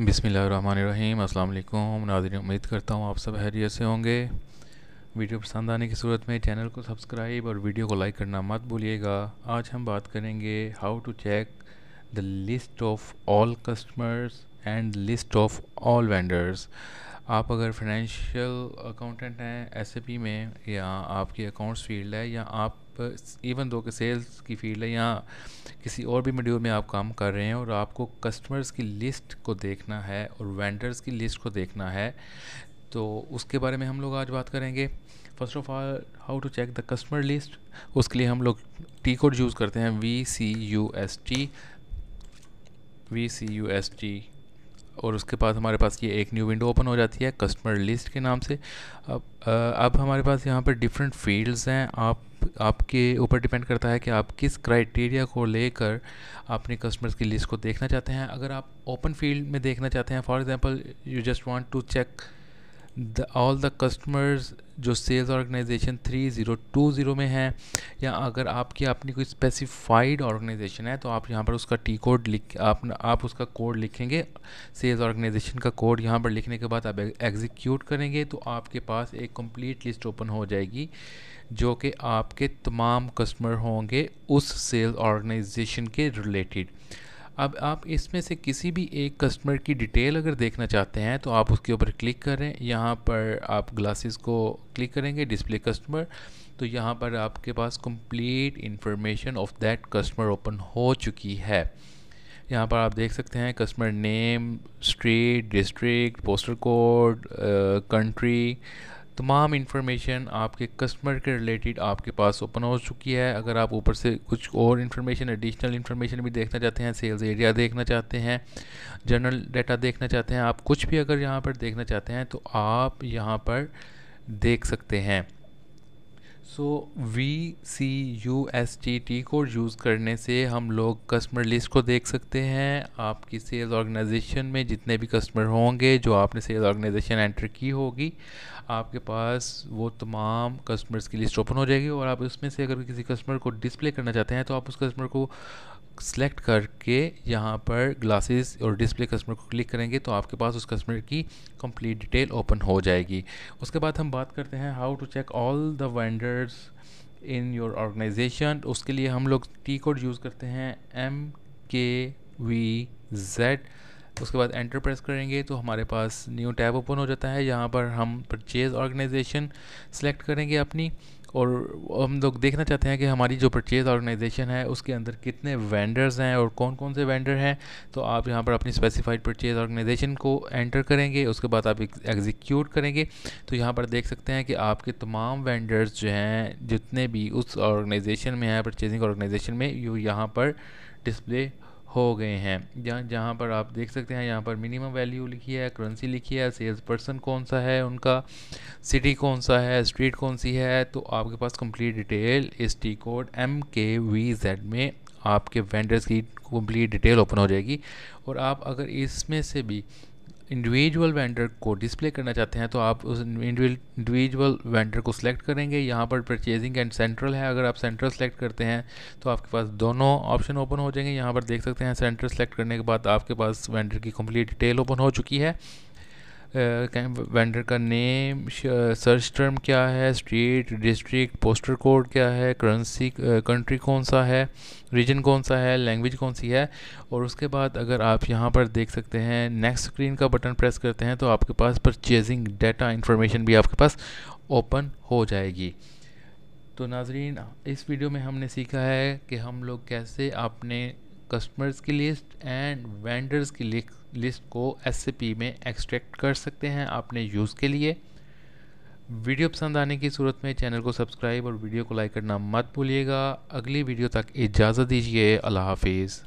बिसमीम अल्लाम नाजरीन उम्मीद करता हूँ आप सब हैरियत से होंगे वीडियो पसंद आने की सूरत में चैनल को सब्सक्राइब और वीडियो को लाइक करना मत भूलिएगा आज हम बात करेंगे how to check the list of all customers and list of all vendors आप अगर फाइनेंशियल अकाउंटेंट हैं एस में या आपकी अकाउंट्स फील्ड है या आप पर इवन दो कि सेल्स की फील्ड है या किसी और भी मेड्यूल में आप काम कर रहे हैं और आपको कस्टमर्स की लिस्ट को देखना है और वेंडर्स की लिस्ट को देखना है तो उसके बारे में हम लोग आज बात करेंगे first of all how to check the customer list उसके लिए हम लोग टी कोड यूज़ करते हैं V C U S T V C U S T और उसके बाद हमारे पास ये एक न्यू विंडो ओपन हो जाती है कस्टमर लिस्ट के नाम से अब अब हमारे पास यहाँ पर डिफरेंट फील्ड्स हैं आप आपके ऊपर डिपेंड करता है कि आप किस क्राइटेरिया को लेकर अपने कस्टमर्स की लिस्ट को देखना चाहते हैं अगर आप ओपन फील्ड में देखना चाहते हैं for example you just want to check the all the customers जो sales organization three zero two zero में है या अगर आपकी अपनी कोई स्पेसिफाइड ऑर्गेनाइजेशन है तो आप यहाँ पर उसका टी कोड लिख आप आप उसका कोड लिखेंगे सेल्स ऑर्गेनाइजेशन का कोड यहाँ पर लिखने के बाद आप एग्जीक्यूट करेंगे तो आपके पास एक कंप्लीट लिस्ट ओपन हो जाएगी जो कि आपके तमाम कस्टमर होंगे उस सेल्स ऑर्गेनाइजेशन के रिलेटेड अब आप इसमें से किसी भी एक कस्टमर की डिटेल अगर देखना चाहते हैं तो आप उसके ऊपर क्लिक करें यहाँ पर आप ग्लासेस को क्लिक करेंगे डिस्प्ले कस्टमर तो यहाँ पर आपके पास complete information of that customer open हो चुकी है यहाँ पर आप देख सकते हैं customer name street district poster code country तमाम इन्फॉर्मेशन आपके कस्टमर के रिलेटेड आपके पास ओपन हो चुकी है अगर आप ऊपर से कुछ और इन्फॉर्मेशन एडिशनल इन्फॉर्मेशन भी देखना चाहते हैं सेल्स एरिया देखना चाहते हैं जनरल डाटा देखना चाहते हैं आप कुछ भी अगर यहाँ पर देखना चाहते हैं तो आप यहाँ पर देख सकते हैं so V C U S T T को यूज़ करने से हम लोग कस्टमर लिस्ट को देख सकते हैं आपकी सेल्स ऑर्गेनाइजेशन में जितने भी कस्टमर होंगे जो आपने सेल्स ऑर्गेनाइजेशन एंटर की होगी आपके पास वो तमाम कस्टमर्स की लिस्ट ओपन हो जाएगी और आप उसमें से अगर किसी कस्टमर को डिस्प्ले करना चाहते हैं तो आप उस कस्टमर को सेलेक्ट करके यहाँ पर ग्लासेस और डिस्प्ले कस्टमर को क्लिक करेंगे तो आपके पास उस कस्टमर की कंप्लीट डिटेल ओपन हो जाएगी उसके बाद हम बात करते हैं how to check all the vendor leaders in your organization उसके लिए हम लोग टी कोड यूज़ करते हैं एम के वी जेड उसके बाद एंटर प्रेस करेंगे तो हमारे पास न्यू टैब ओपन हो जाता है यहाँ पर हम परचेज़ ऑर्गेनाइजेशन सेलेक्ट करेंगे अपनी और हम लोग देखना चाहते हैं कि हमारी जो परचेज़ ऑर्गेनाइजेशन है उसके अंदर कितने वेंडर्स हैं और कौन कौन से वेंडर हैं तो आप यहाँ पर अपनी स्पेसिफाइड परचेज़ ऑर्गेनाइजेशन को एंटर करेंगे उसके बाद आप एग्जीक्यूट करेंगे तो यहाँ पर देख सकते हैं कि आपके तमाम वेंडर्स जो हैं जितने भी उस ऑर्गेनाइजेशन में हैं परचेजिंग ऑर्गेनाइजेशन में यू यहाँ पर डिस्प्ले हो गए हैं जहाँ जहाँ पर आप देख सकते हैं यहाँ पर मिनिमम वैल्यू लिखी है करेंसी लिखी है सेल्स पर्सन कौन सा है उनका सिटी कौन सा है स्ट्रीट कौन सी है तो आपके पास कंप्लीट डिटेल इस T code M K V Z में आपके वेंडर्स की कंप्लीट डिटेल ओपन हो जाएगी और आप अगर इसमें से भी इंडिविजुअल वेंडर को डिस्प्ले करना चाहते हैं तो आप उस इंडिविजुअल वेंडर को सिलेक्ट करेंगे यहाँ पर परचेजिंग एंड सेंट्रल है अगर आप सेंट्रल सेलेक्ट करते हैं तो आपके पास दोनों ऑप्शन ओपन हो जाएंगे यहाँ पर देख सकते हैं सेंट्रल सेलेक्ट करने के बाद आपके पास वेंडर की कंप्लीट डिटेल ओपन हो चुकी है वेंडर का नेम सर्च टर्म क्या है स्ट्रीट डिस्ट्रिक्ट पोस्टर कोड क्या है करेंसी कंट्री कौन सा है रीजन कौन सा है लैंग्वेज कौन सी है और उसके बाद अगर आप यहाँ पर देख सकते हैं नेक्स्ट स्क्रीन का बटन प्रेस करते हैं तो आपके पास परचेजिंग डाटा इन्फॉर्मेशन भी आपके पास ओपन हो जाएगी तो नाजरीन इस वीडियो में हमने सीखा है कि हम लोग कैसे अपने कस्टमर्स की लिस्ट एंड वेंडर्स की लिस्ट को एस में एक्सट्रैक्ट कर सकते हैं अपने यूज़ के लिए वीडियो पसंद आने की सूरत में चैनल को सब्सक्राइब और वीडियो को लाइक करना मत भूलिएगा अगली वीडियो तक इजाज़त दीजिए अल्लाह हाफिज़